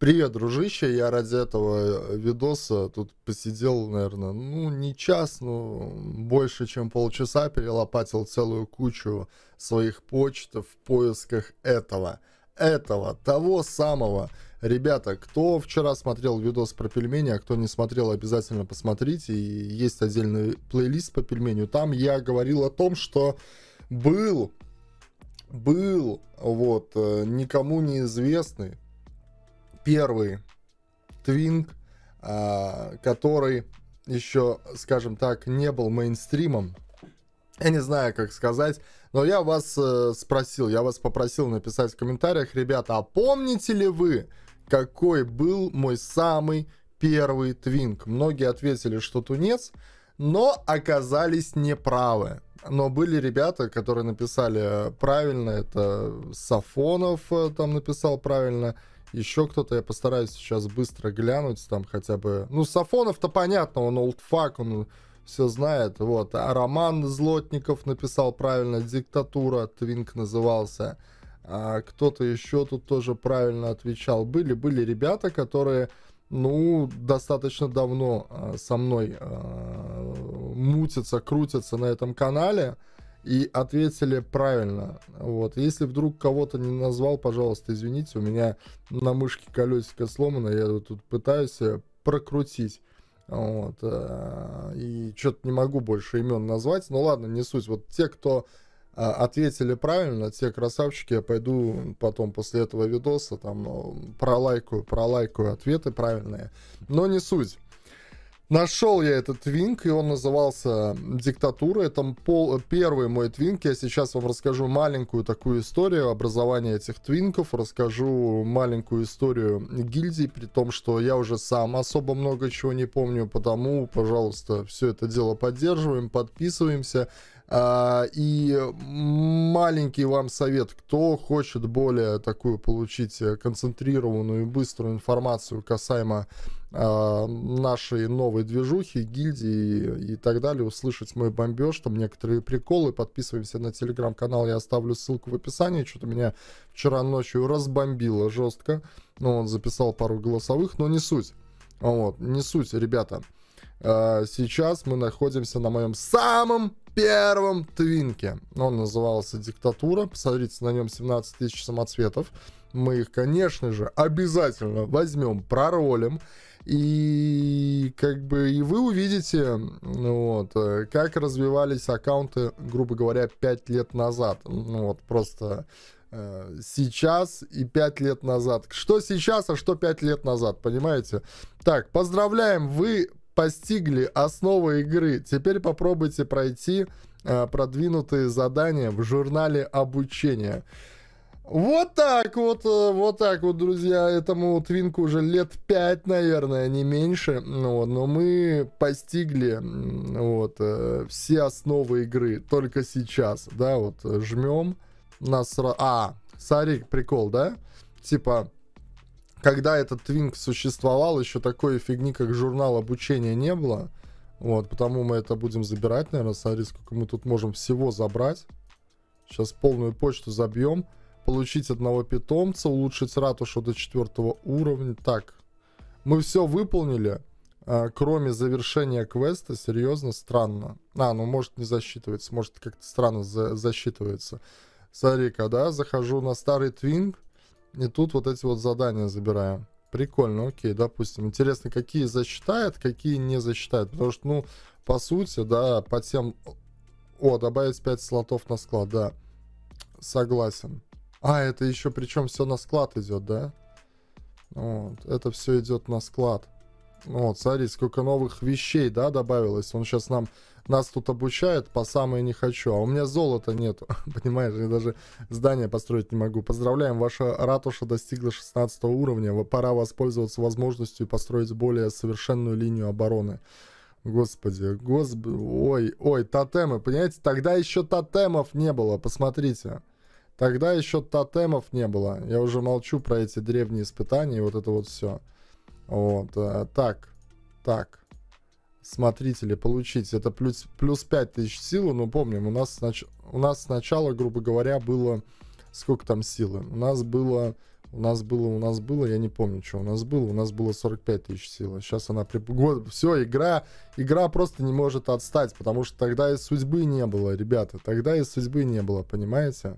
Привет, дружище, я ради этого э, видоса тут посидел, наверное, ну, не час, но больше, чем полчаса, перелопатил целую кучу своих почт в поисках этого, этого, того самого. Ребята, кто вчера смотрел видос про пельмени, а кто не смотрел, обязательно посмотрите. И есть отдельный плейлист по пельменю. Там я говорил о том, что был, был, вот, э, никому неизвестный первый твинг, а, который еще, скажем так, не был мейнстримом. Я не знаю, как сказать, но я вас э, спросил, я вас попросил написать в комментариях, ребята, а помните ли вы, какой был мой самый первый твинг? Многие ответили, что тунец, но оказались неправы. Но были ребята, которые написали э, правильно, это Сафонов э, там написал правильно, еще кто-то, я постараюсь сейчас быстро глянуть там хотя бы. Ну, Сафонов-то понятно, он олдфак, он все знает. Вот. А Роман Злотников написал правильно. Диктатура Твинк назывался. А кто-то еще тут тоже правильно отвечал. Были, были ребята, которые, ну, достаточно давно а, со мной а, мутятся, крутятся на этом канале и ответили правильно. Вот. Если вдруг кого-то не назвал, пожалуйста, извините, у меня на мышке колесико сломано, я тут пытаюсь э, прокрутить. Вот. Э, и что-то не могу больше имен назвать. Ну ладно, не суть. Вот те, кто э, ответили правильно, те красавчики, я пойду потом после этого видоса там пролайкаю, пролайкаю ответы правильные. Но не суть. Нашел я этот твинк, и он назывался «Диктатура». Это пол, первый мой твинк. Я сейчас вам расскажу маленькую такую историю образования этих твинков, расскажу маленькую историю гильдии, при том, что я уже сам особо много чего не помню, потому, пожалуйста, все это дело поддерживаем, подписываемся. А, и маленький вам совет, кто хочет более такую получить э, концентрированную и быструю информацию касаемо а, нашей новой движухи, гильдии и так далее, услышать мой бомбеж, там некоторые приколы, подписываемся на телеграм-канал, я оставлю ссылку в описании, что-то меня вчера ночью разбомбило жестко, ну, он записал пару голосовых, но не суть, вот, не суть, ребята, Э, сейчас мы находимся на моем самом первом твинке. Он назывался «Диктатура». Посмотрите, на нем 17 тысяч самоцветов. Мы их, конечно же, обязательно возьмем, проролим. И как бы и вы увидите, ну вот, э, как развивались аккаунты, грубо говоря, 5 лет назад. Ну, вот, просто э, сейчас и 5 лет назад. Что сейчас, а что 5 лет назад, понимаете? Так, поздравляем, вы постигли основы игры. Теперь попробуйте пройти э, продвинутые задания в журнале обучения. Вот так вот, э, вот так вот, друзья, этому твинку уже лет 5, наверное, не меньше, ну вот, но мы постигли вот, э, все основы игры только сейчас, да, вот э, жмем, нас... А, Сарик, прикол, да? Типа, когда этот твинг существовал, еще такой фигни, как журнал обучения не было. Вот, потому мы это будем забирать, наверное, смотри, сколько мы тут можем всего забрать. Сейчас полную почту забьем. Получить одного питомца, улучшить ратушу до четвертого уровня. Так, мы все выполнили, а, кроме завершения квеста, серьезно, странно. А, ну может не засчитывается, может как-то странно за засчитывается. Смотри-ка, да, захожу на старый твинг, и тут вот эти вот задания забираем. Прикольно, окей, допустим. Интересно, какие засчитает, какие не засчитает. Потому что, ну, по сути, да, по тем... О, добавить 5 слотов на склад, да. Согласен. А, это еще причем все на склад идет, да? Вот, это все идет на склад. Вот, смотри, сколько новых вещей, да, добавилось. Он сейчас нам нас тут обучают, по самое не хочу, а у меня золота нету, понимаешь, я даже здание построить не могу. Поздравляем, ваша ратуша достигла 16 уровня, пора воспользоваться возможностью и построить более совершенную линию обороны. Господи, господи, ой, ой, тотемы, понимаете, тогда еще тотемов не было, посмотрите. Тогда еще тотемов не было. Я уже молчу про эти древние испытания и вот это вот все. Вот, э, так, так. Смотрители, получить. Это плюс, плюс 5000 силы, но помним, у нас, нач, у нас сначала, грубо говоря, было... Сколько там силы? У нас было... У нас было, у нас было, я не помню, что у нас было. У нас было 45 тысяч сил. Сейчас она... При... Все, игра, игра просто не может отстать, потому что тогда и судьбы не было, ребята. Тогда и судьбы не было, понимаете?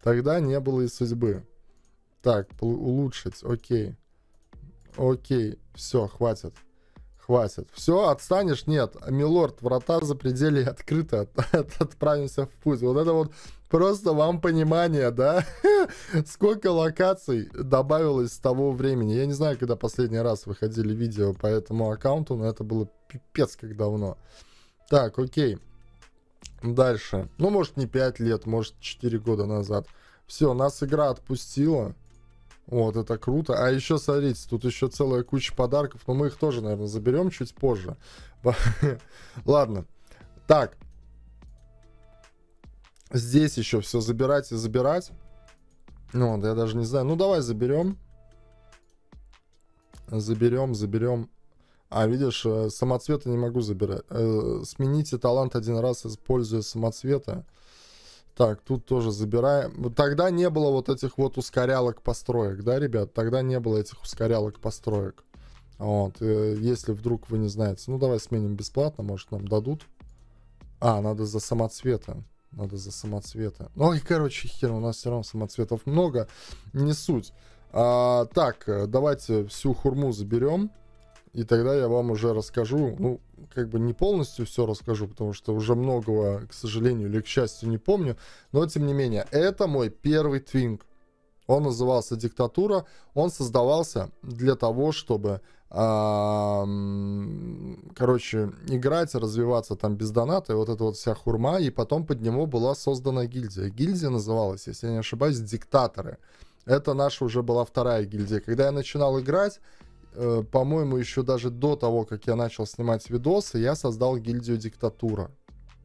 Тогда не было и судьбы. Так, улучшить, окей. Окей, все, хватит. Хватит. Все, отстанешь? Нет. Милорд, врата за пределы открыты. От, отправимся в путь. Вот это вот просто вам понимание, да? Сколько локаций добавилось с того времени. Я не знаю, когда последний раз выходили видео по этому аккаунту, но это было пипец как давно. Так, окей. Дальше. Ну, может, не 5 лет, может, 4 года назад. Все, нас игра отпустила. Вот, это круто. А еще, смотрите, тут еще целая куча подарков, но мы их тоже, наверное, заберем чуть позже. Ладно. Так. Здесь еще все забирать и забирать. Ну, да я даже не знаю. Ну, давай заберем. Заберем, заберем. А, видишь, э, самоцветы не могу забирать. Э, смените талант один раз, используя самоцветы. Так, тут тоже забираем. Тогда не было вот этих вот ускорялок построек, да, ребят? Тогда не было этих ускорялок построек. Вот, э, если вдруг вы не знаете. Ну, давай сменим бесплатно, может, нам дадут. А, надо за самоцветы. Надо за самоцветы. и короче, хер, у нас все равно самоцветов много. Не суть. А, так, э, давайте всю хурму заберем. И тогда я вам уже расскажу, ну, как бы не полностью все расскажу, потому что уже многого, к сожалению или к счастью, не помню. Но, тем не менее, это мой первый твинг. Он назывался «Диктатура». Он создавался для того, чтобы, короче, играть, развиваться там без доната, и вот эта вот вся хурма. И потом под него была создана гильдия. Гильдия называлась, если я не ошибаюсь, «Диктаторы». Это наша уже была вторая гильдия. Когда я начинал играть, Э, по-моему, еще даже до того, как я начал снимать видосы, я создал гильдию Диктатура.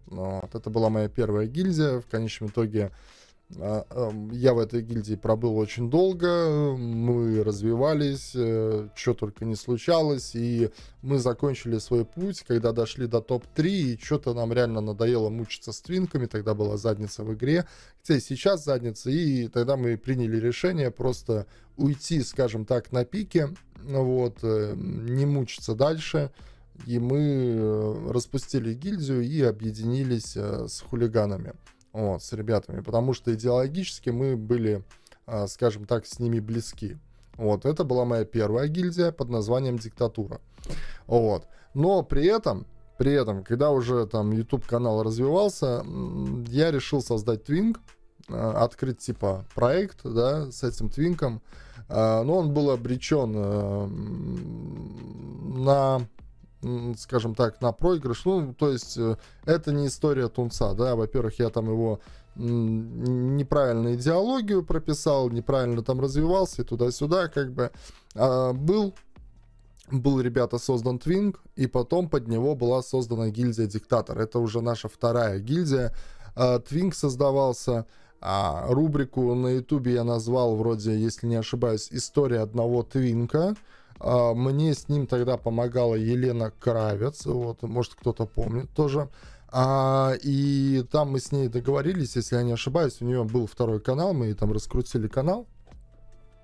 Вот, это была моя первая гильдия. В конечном итоге а, эм, я в этой гильдии пробыл очень долго, мы развивались, э, что только не случалось, и мы закончили свой путь, когда дошли до топ-3, и что-то нам реально надоело мучиться с твинками, тогда была задница в игре, хотя и сейчас задница, и тогда мы приняли решение просто уйти, скажем так, на пике, вот, э, не мучиться дальше, и мы э, распустили гильдию и объединились с хулиганами вот, с ребятами, потому что идеологически мы были, а, скажем так, с ними близки. Вот, это была моя первая гильдия под названием «Диктатура». Вот. Но при этом, при этом, когда уже там YouTube-канал развивался, я решил создать Твинг, а, открыть типа проект, да, с этим Твинком. А, но он был обречен э, на скажем так, на проигрыш. Ну, то есть э, это не история Тунца, да. Во-первых, я там его неправильно идеологию прописал, неправильно там развивался и туда-сюда, как бы. А был, был, ребята, создан Твинг, и потом под него была создана гильдия Диктатор. Это уже наша вторая гильдия. А, Твинг создавался а, рубрику на ютубе я назвал вроде, если не ошибаюсь, «История одного твинка». А, мне с ним тогда помогала Елена Кравец, вот, может, кто-то помнит тоже. А, и там мы с ней договорились, если я не ошибаюсь, у нее был второй канал, мы там раскрутили канал,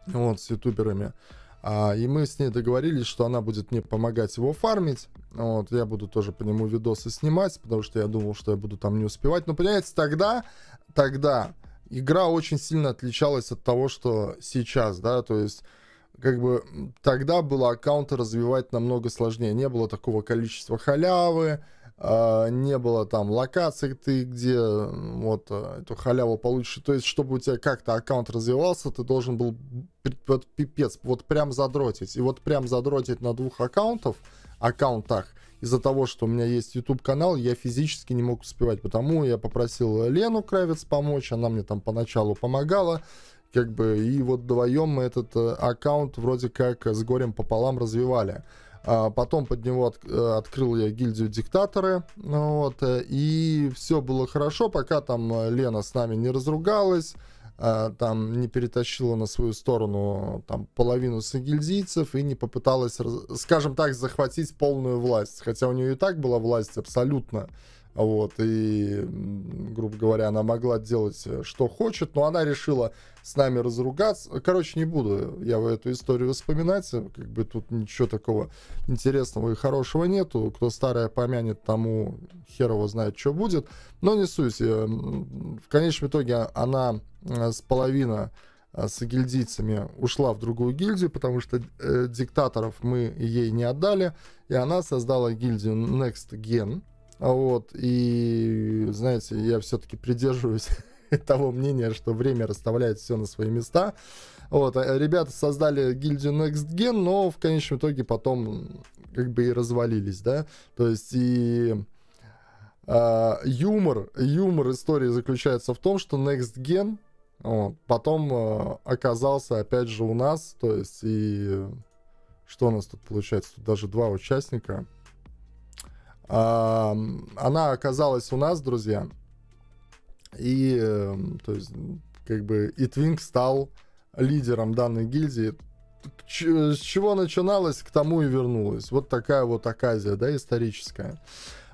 вот, с ютуберами. А, и мы с ней договорились, что она будет мне помогать его фармить. Вот, я буду тоже по нему видосы снимать, потому что я думал, что я буду там не успевать. Но, понимаете, тогда, тогда игра очень сильно отличалась от того, что сейчас, да, то есть как бы тогда было аккаунты развивать намного сложнее. Не было такого количества халявы, а, не было там локаций ты, где вот э, эту халяву получишь. То есть, чтобы у тебя как-то аккаунт развивался, ты должен был вот, пипец, вот прям задротить. И вот прям задротить на двух аккаунтов, аккаунтах, из-за того, что у меня есть YouTube канал, я физически не мог успевать. Потому я попросил Лену Кравец помочь, она мне там поначалу помогала как бы, и вот вдвоем мы этот э, аккаунт вроде как с горем пополам развивали. А потом под него от, э, открыл я гильдию диктаторы, ну вот, э, и все было хорошо, пока там Лена с нами не разругалась, а, там не перетащила на свою сторону там половину сагильдийцев и не попыталась, скажем так, захватить полную власть. Хотя у нее и так была власть абсолютно вот, и, грубо говоря, она могла делать, э, что хочет, но она решила с нами разругаться. Короче, не буду я в эту историю вспоминать, э, как бы тут ничего такого интересного и хорошего нету. Кто старое помянет, тому хер его знает, что будет. Но не суть. Э, в конечном итоге она с половина с гильдийцами ушла в другую гильдию, потому что диктаторов мы ей не отдали, и она создала гильдию Next Gen, а вот, и, знаете, я все-таки придерживаюсь того мнения, что время расставляет все на свои места. Вот, э, ребята создали гильдию Next Gen, но в конечном итоге потом как бы и развалились, да. То есть и а, юмор, юмор истории заключается в том, что Next Gen вот, потом а, оказался опять же у нас, то есть и что у нас тут получается? Тут даже два участника. Она оказалась у нас, друзья. И, эм, то есть, как бы, и Twink стал лидером данной гильдии. С чего начиналось, к тому и вернулось. Вот такая вот оказия, да, историческая.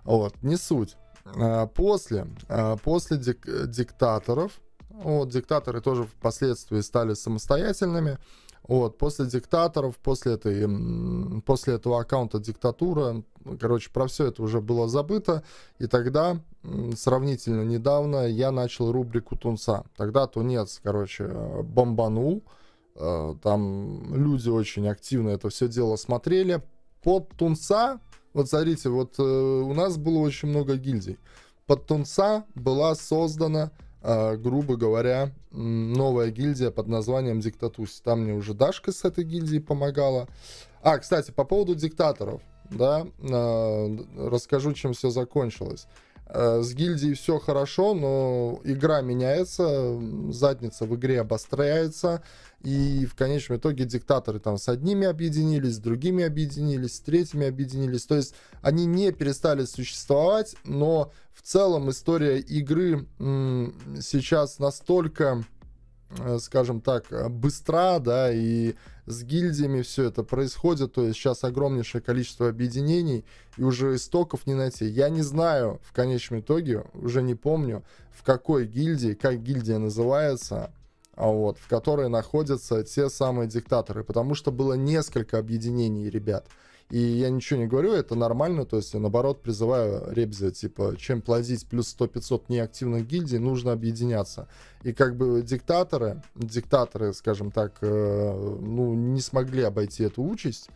Вот, не суть. А, после, а, после дик диктаторов, вот, диктаторы тоже впоследствии стали самостоятельными, вот, после диктаторов, после, этой, после этого аккаунта диктатура, короче, про все это уже было забыто. И тогда, сравнительно недавно, я начал рубрику Тунца. Тогда Тунец, короче, бомбанул. Э, там люди очень активно это все дело смотрели. Под Тунца, вот смотрите, вот э, у нас было очень много гильдий. Под Тунца была создана а, грубо говоря, новая гильдия под названием Диктатус. Там мне уже Дашка с этой гильдии помогала. А, кстати, по поводу диктаторов, да, а, расскажу, чем все закончилось. Э, с гильдией все хорошо, но игра меняется, задница в игре обостряется, и в конечном итоге диктаторы там с одними объединились, с другими объединились, с третьими объединились. То есть они не перестали существовать, но в целом история игры сейчас настолько Э, скажем так, э, быстра, да, и с гильдиями все это происходит, то есть сейчас огромнейшее количество объединений, и уже истоков не найти. Я не знаю в конечном итоге, уже не помню, в какой гильдии, как гильдия называется, а вот, в которой находятся те самые диктаторы, потому что было несколько объединений, ребят. И я ничего не говорю, это нормально, то есть я наоборот призываю Ребзя, типа, чем плодить плюс 100-500 неактивных гильдий, нужно объединяться. И как бы диктаторы, диктаторы, скажем так, э, ну, не смогли обойти эту участь,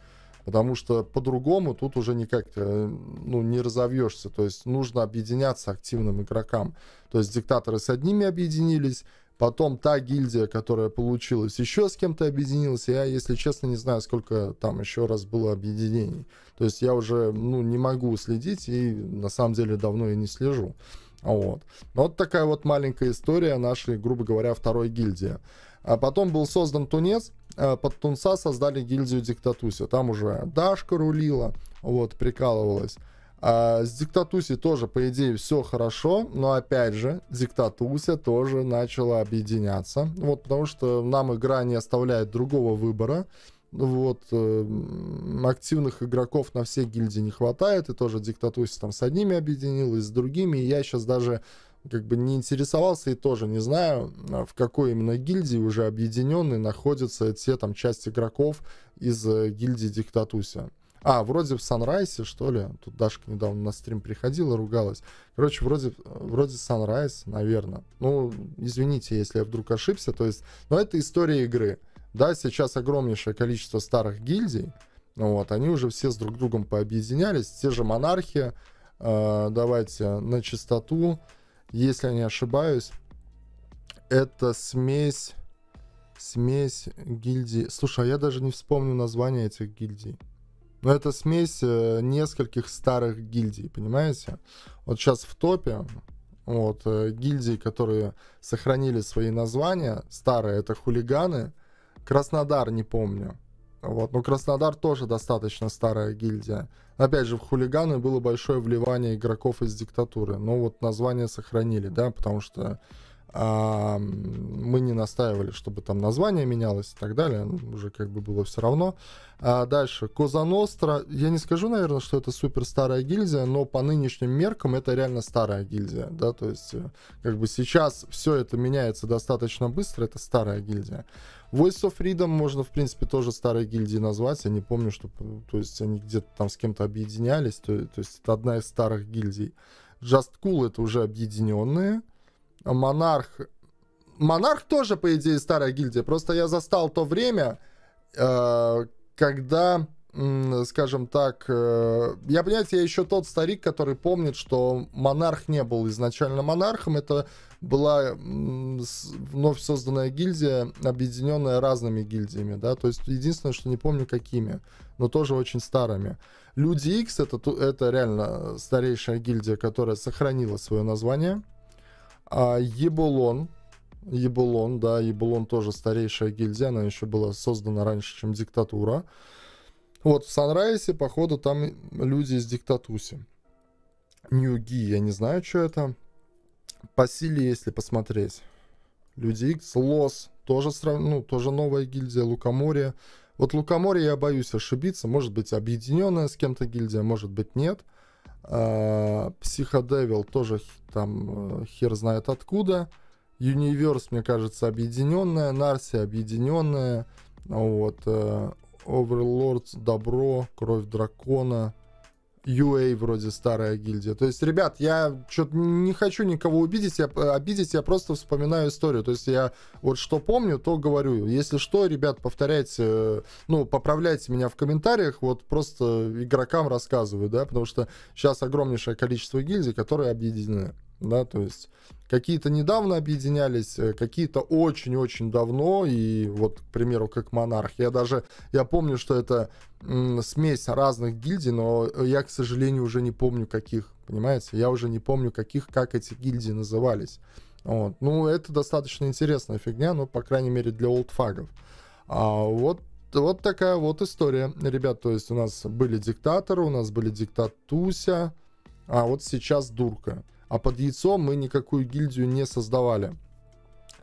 потому что по-другому тут уже никак э, ну, не разовьешься. То есть нужно объединяться активным игрокам. То есть диктаторы с одними объединились, Потом та гильдия, которая получилась, еще с кем-то объединилась. Я, если честно, не знаю, сколько там еще раз было объединений. То есть я уже ну, не могу следить и на самом деле давно и не слежу. Вот. вот такая вот маленькая история нашей, грубо говоря, второй гильдии. А потом был создан Тунец, а под Тунца создали гильдию Диктатуся. Там уже Дашка рулила, вот, прикалывалась. А, с Диктатуси тоже, по идее, все хорошо, но опять же, Диктатуся тоже начала объединяться. Вот, потому что нам игра не оставляет другого выбора. Вот, э, активных игроков на все гильдии не хватает, и тоже Диктатуси там с одними объединилась, с другими, и я сейчас даже как бы не интересовался и тоже не знаю, э, в какой именно гильдии уже объединенные находятся те там часть игроков из э, гильдии Диктатуся. А, вроде в Санрайсе, что ли? Тут Дашка недавно на стрим приходила, ругалась. Короче, вроде, вроде Sunrise, наверное. Ну, извините, если я вдруг ошибся. То есть, но это история игры. Да, сейчас огромнейшее количество старых гильдий. Ну вот, они уже все с друг другом пообъединялись. Те же монархи, э, давайте, на чистоту, если я не ошибаюсь, это смесь, смесь гильдий. Слушай, а я даже не вспомню название этих гильдий. Но это смесь э, нескольких старых гильдий, понимаете? Вот сейчас в топе вот, э, гильдии, которые сохранили свои названия, старые, это хулиганы, Краснодар, не помню, вот. Но Краснодар тоже достаточно старая гильдия. Опять же, в хулиганы было большое вливание игроков из диктатуры. Но вот название сохранили, да, потому что мы не настаивали, чтобы там название менялось и так далее, ну, уже как бы было все равно. А дальше, Коза Ностра, я не скажу, наверное, что это супер старая гильдия, но по нынешним меркам это реально старая гильдия, да, то есть э, как бы сейчас все это меняется достаточно быстро, это старая гильдия. Voice of Freedom можно, в принципе, тоже старой гильдии назвать. Я не помню, что... То есть они где-то там с кем-то объединялись. То, то есть это одна из старых гильдий. Just Cool — это уже объединенные. Монарх. Монарх тоже, по идее, старая гильдия. Просто я застал то время, э, когда, скажем так, э, я, понимаете, я еще тот старик, который помнит, что монарх не был изначально монархом. Это была вновь созданная гильдия, объединенная разными гильдиями, да, то есть единственное, что не помню какими, но тоже очень старыми. Люди X это, это реально старейшая гильдия, которая сохранила свое название – а, Ебулон. Ебулон, да, Ебулон тоже старейшая гильдия, она еще была создана раньше, чем Диктатура. Вот, в Санрайсе, походу, там люди из Диктатуси. Ньюги, я не знаю, что это. По силе, если посмотреть. Люди Икс, Лос, тоже, срав... ну, тоже новая гильдия, Лукоморье. Вот Лукоморье я боюсь ошибиться, может быть объединенная с кем-то гильдия, может быть нет – Психодевил а, тоже там э, хер знает откуда. Universe, мне кажется, объединенная. Нарси объединенная. Вот. Оверлорд э, Добро, Кровь Дракона, UA вроде старая гильдия. То есть, ребят, я что-то не хочу никого обидеть, я, обидеть, я просто вспоминаю историю. То есть я вот что помню, то говорю. Если что, ребят, повторяйте, э, ну, поправляйте меня в комментариях, вот просто игрокам рассказываю, да, потому что сейчас огромнейшее количество гильдий, которые объединены да, то есть какие-то недавно объединялись, э, какие-то очень-очень давно, и вот, к примеру, как Монарх, я даже, я помню, что это смесь разных гильдий, но э, я, к сожалению, уже не помню каких, понимаете, я уже не помню каких, как эти гильдии назывались. Вот. Ну, это достаточно интересная фигня, ну, по крайней мере, для олдфагов. А вот вот такая вот история, ребят. То есть у нас были диктаторы, у нас были диктатуся, а вот сейчас дурка а под яйцом мы никакую гильдию не создавали.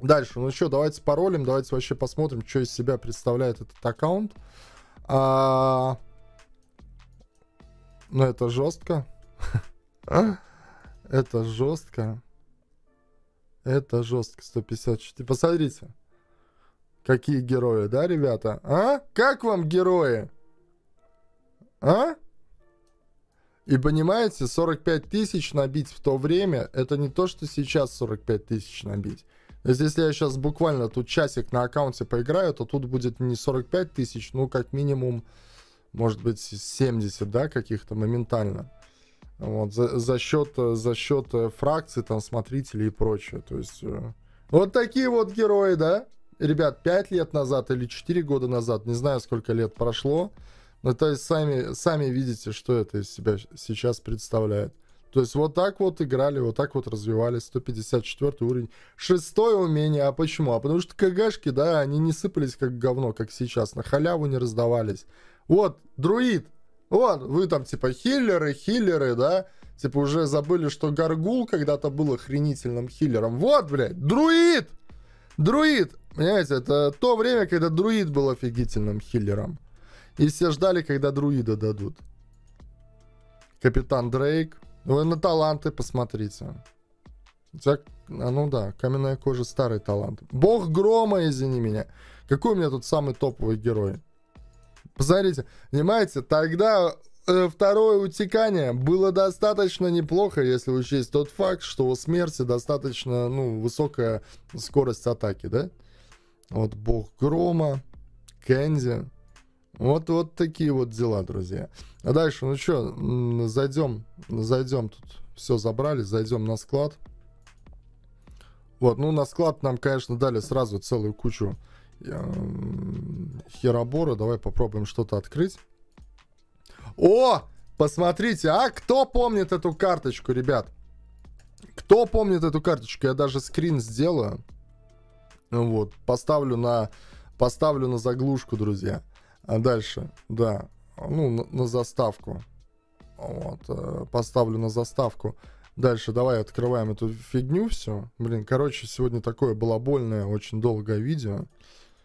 Дальше, ну что, давайте паролем, давайте вообще посмотрим, что из себя представляет этот аккаунт. А... Ну это жестко. А? Это жестко. Это жестко, 154. Посмотрите, какие герои, да, ребята? А? Как вам герои? А? И понимаете, 45 тысяч набить в то время, это не то, что сейчас 45 тысяч набить. То есть, если я сейчас буквально тут часик на аккаунте поиграю, то тут будет не 45 тысяч, ну, как минимум, может быть, 70, да, каких-то моментально. Вот, за, за счет, за счет э, фракций, там, смотрителей и прочее. То есть, э, вот такие вот герои, да? Ребят, 5 лет назад или 4 года назад, не знаю, сколько лет прошло, ну, то есть сами, сами видите, что это из себя сейчас представляет. То есть вот так вот играли, вот так вот развивались. 154 уровень. Шестое умение. А почему? А потому что КГшки, да, они не сыпались как говно, как сейчас. На халяву не раздавались. Вот, друид. Вот, вы там типа хиллеры, хиллеры, да? Типа уже забыли, что Гаргул когда-то был охренительным хиллером. Вот, блядь, друид! Друид! Понимаете, это то время, когда друид был офигительным хиллером. И все ждали, когда друида дадут. Капитан Дрейк. Вы на таланты посмотрите. Так, а ну да, каменная кожа старый талант. Бог грома, извини меня. Какой у меня тут самый топовый герой? Посмотрите, понимаете, тогда э, второе утекание было достаточно неплохо, если учесть тот факт, что у смерти достаточно, ну, высокая скорость атаки, да? Вот бог грома, Кэнди, вот, вот такие вот дела, друзья. А дальше, ну что, зайдем, зайдем тут, все забрали, зайдем на склад. Вот, ну на склад нам, конечно, дали сразу целую кучу э, херобора. Давай попробуем что-то открыть. О, посмотрите, а кто помнит эту карточку, ребят? Кто помнит эту карточку? Я даже скрин сделаю. Вот, поставлю на, поставлю на заглушку, друзья. А дальше, да, ну, на, на заставку. Вот, э, поставлю на заставку. Дальше давай открываем эту фигню все. Блин, короче, сегодня такое балабольное, очень долгое видео.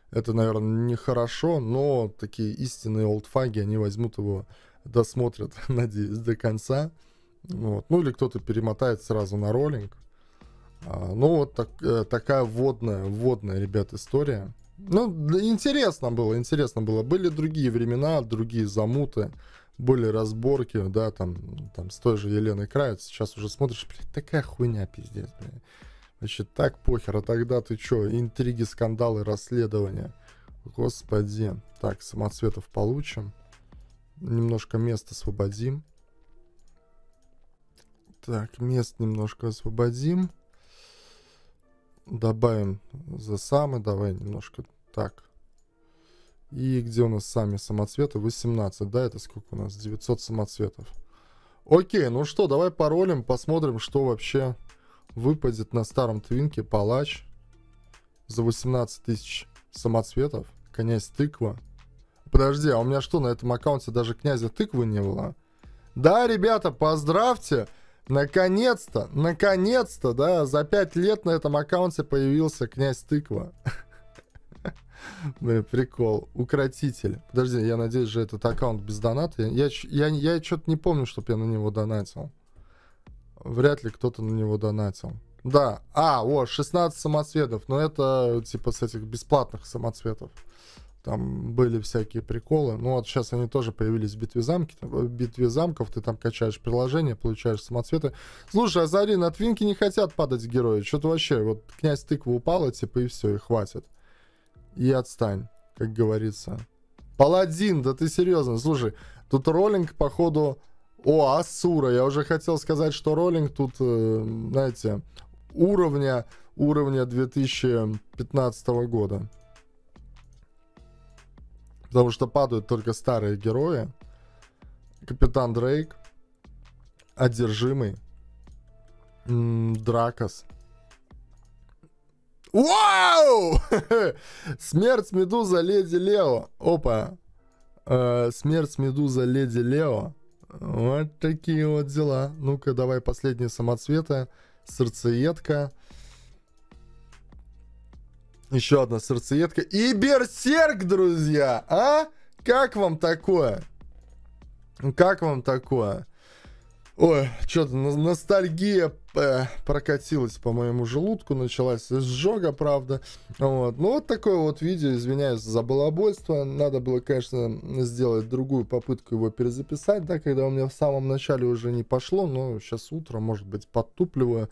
Это, наверное, нехорошо, но такие истинные олдфаги, они возьмут его, досмотрят, надеюсь, до конца. Вот. Ну или кто-то перемотает сразу на роллинг. А, ну вот так, э, такая вводная, вводная, ребят, история. Ну, интересно было, интересно было. Были другие времена, другие замуты, были разборки, да, там, там с той же Еленой Кравец. Сейчас уже смотришь, блядь, такая хуйня, пиздец, блядь. Значит, так похер, а тогда ты чё, интриги, скандалы, расследования. Господи. Так, самоцветов получим. Немножко места освободим. Так, мест немножко освободим добавим за самый, давай немножко так. И где у нас сами самоцветы? 18, да, это сколько у нас? 900 самоцветов. Окей, ну что, давай паролем, посмотрим, что вообще выпадет на старом твинке палач за 18 тысяч самоцветов. Князь тыква. Подожди, а у меня что, на этом аккаунте даже князя тыквы не было? Да, ребята, поздравьте! Наконец-то, наконец-то, да, за пять лет на этом аккаунте появился князь Тыква. Блин, прикол. Укротитель. Подожди, я надеюсь же этот аккаунт без доната. Я, я, я, я что-то не помню, чтобы я на него донатил. Вряд ли кто-то на него донатил. Да. А, о, 16 самоцветов. Но ну, это типа с этих бесплатных самоцветов там были всякие приколы. Ну вот сейчас они тоже появились в битве, замки, в битве замков. Ты там качаешь приложение, получаешь самоцветы. Слушай, а Зари на твинки не хотят падать герои. Что-то вообще, вот князь тыква упала, типа, и все, и хватит. И отстань, как говорится. Паладин, да ты серьезно, слушай, тут роллинг, походу, о, Асура, я уже хотел сказать, что роллинг тут, э, знаете, уровня, уровня 2015 года. Потому что падают только старые герои. Капитан Дрейк. Одержимый. М -м, Дракос. Вау! Смерть Медуза Леди Лео. Опа. Э, смерть Медуза Леди Лео. Вот такие вот дела. Ну-ка, давай последние самоцветы. Сердцеедка. Сердцеедка. Еще одна сердцеедка. И берсерк, друзья! А? Как вам такое? Как вам такое? Ой, что-то ностальгия э, прокатилась по моему желудку, началась сжога, правда. Вот. Ну, вот такое вот видео, извиняюсь за балабольство. Надо было, конечно, сделать другую попытку его перезаписать, да, когда у меня в самом начале уже не пошло, но сейчас утро, может быть, подтупливаю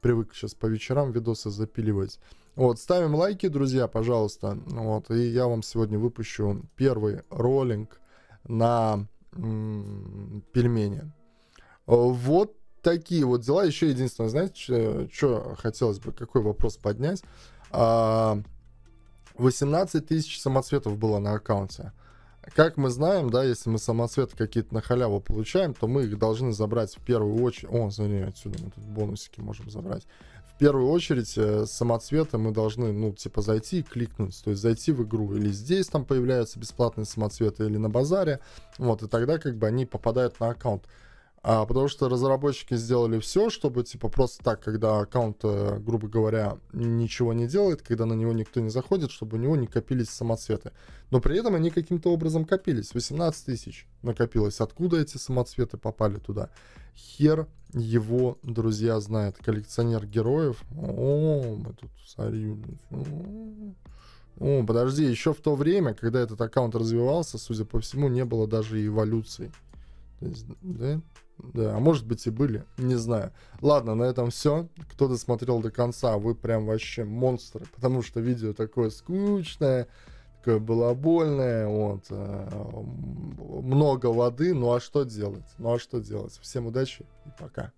привык сейчас по вечерам видосы запиливать. Вот, ставим лайки, друзья, пожалуйста. Вот, и я вам сегодня выпущу первый роллинг на пельмени. Вот такие вот дела. Еще единственное, знаете, что хотелось бы, какой вопрос поднять? 18 а, тысяч самоцветов было на аккаунте как мы знаем, да, если мы самоцветы какие-то на халяву получаем, то мы их должны забрать в первую очередь... О, смотри, отсюда мы тут бонусики можем забрать. В первую очередь э, самоцветы мы должны, ну, типа, зайти и кликнуть, то есть зайти в игру. Или здесь там появляются бесплатные самоцветы, или на базаре. Вот, и тогда как бы они попадают на аккаунт. А, потому что разработчики сделали все, чтобы, типа, просто так, когда аккаунт, э, грубо говоря, ничего не делает, когда на него никто не заходит, чтобы у него не копились самоцветы. Но при этом они каким-то образом копились. 18 тысяч накопилось. Откуда эти самоцветы попали туда? Хер его друзья знает. Коллекционер героев. О, мы тут сорю. О, подожди, еще в то время, когда этот аккаунт развивался, судя по всему, не было даже эволюции. То есть, да? Да, а может быть и были, не знаю. Ладно, на этом все. Кто досмотрел до конца, вы прям вообще монстры, потому что видео такое скучное, такое балабольное, вот, э, много воды, ну а что делать? Ну а что делать? Всем удачи и пока.